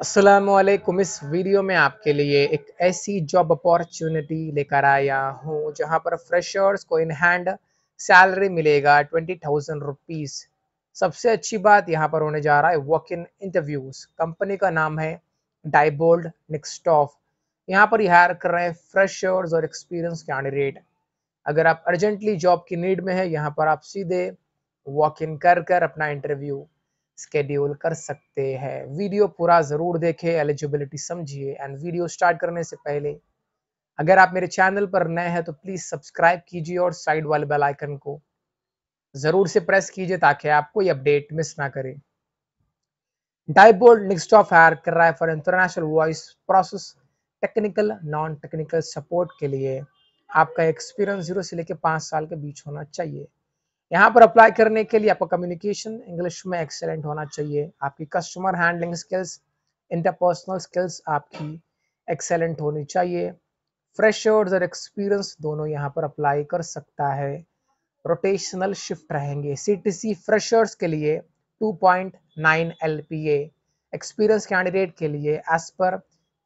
असलम इस वीडियो में आपके लिए एक ऐसी जॉब अपॉर्चुनिटी लेकर आया हूँ जहाँ पर फ्रेशर्स को इन हैंड सैलरी मिलेगा ट्वेंटी थाउजेंड रुपीज़ सबसे अच्छी बात यहाँ पर होने जा रहा है वॉक इन इंटरव्यूज़ कंपनी का नाम है डाइबोल्ड निक्सटॉफ यहाँ पर हायर कर रहे हैं फ्रेशर्स और एक्सपीरियंस कैंडिडेट अगर आप अर्जेंटली जॉब की नीड में है यहाँ पर आप सीधे वॉक इन कर कर अपना इंटरव्यू स्केड्यूल कर सकते हैं वीडियो पूरा ज़रूर देखें एलिजिबिलिटी समझिए एंड वीडियो स्टार्ट करने से पहले अगर आप मेरे चैनल पर नए हैं तो प्लीज़ सब्सक्राइब कीजिए और साइड वाले बेल आइकन को ज़रूर से प्रेस कीजिए ताकि आप कोई अपडेट मिस ना करें डाइपोल नेक्स्ट ऑफ हायर कर रहा है for international voice process technical non technical support के लिए आपका एक्सपीरियंस जीरो से लेकर पांच साल के बीच होना चाहिए यहाँ पर अप्लाई करने के लिए आपका कम्युनिकेशन इंग्लिश में एक्सेलेंट होना चाहिए आपकी customer handling skills interpersonal skills आपकी एक्सेलेंट होनी चाहिए फ्रेशर्स और एक्सपीरियंस दोनों यहाँ पर अप्लाई कर सकता है रोटेशनल शिफ्ट रहेंगे सी फ्रेशर्स के लिए 2.9 पॉइंट एक्सपीरियंस कैंडिडेट के लिए एज पर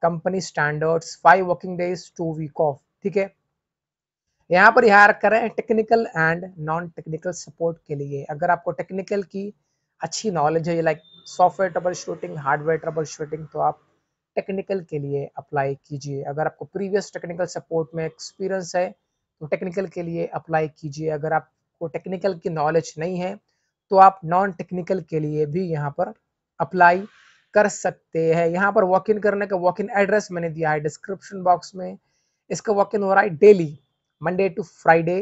company standards five working days two week off ठीक है यहाँ पर यहाँ करें technical and non technical support के लिए अगर आपको टेक्निकल की अच्छी नॉलेज है like software troubleshooting hardware troubleshooting तो आप टेक्निकल के लिए अप्लाई कीजिए अगर आपको प्रीवियस टेक्निकल सपोर्ट में एक्सपीरियंस है तो टेक्निकल के लिए अप्लाई कीजिए अगर आपको टेक्निकल की नॉलेज नहीं है तो आप नॉन टेक्निकल के लिए भी यहाँ पर अप्लाई कर सकते हैं यहाँ पर वॉक इन करने का वॉक इन एड्रेस मैंने दिया है डिस्क्रिप्शन बॉक्स में इसका वॉक इन हो रहा है daily Monday to Friday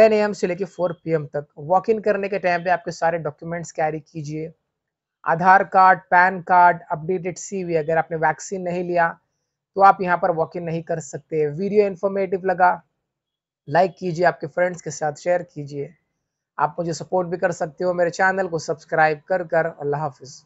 10 AM से लेके 4 पीएम तक वॉक इन करने के टाइम पे आपके सारे डॉक्यूमेंट्स कैरी कीजिए Aadhaar card PAN card updated सी अगर आपने वैक्सीन नहीं लिया तो आप यहाँ पर वॉक इन नहीं कर सकते वीडियो इन्फॉर्मेटिव लगा लाइक कीजिए आपके फ्रेंड्स के साथ शेयर कीजिए आप मुझे सपोर्ट भी कर सकते हो मेरे चैनल को सब्सक्राइब कर कर अल्लाह हाफिज़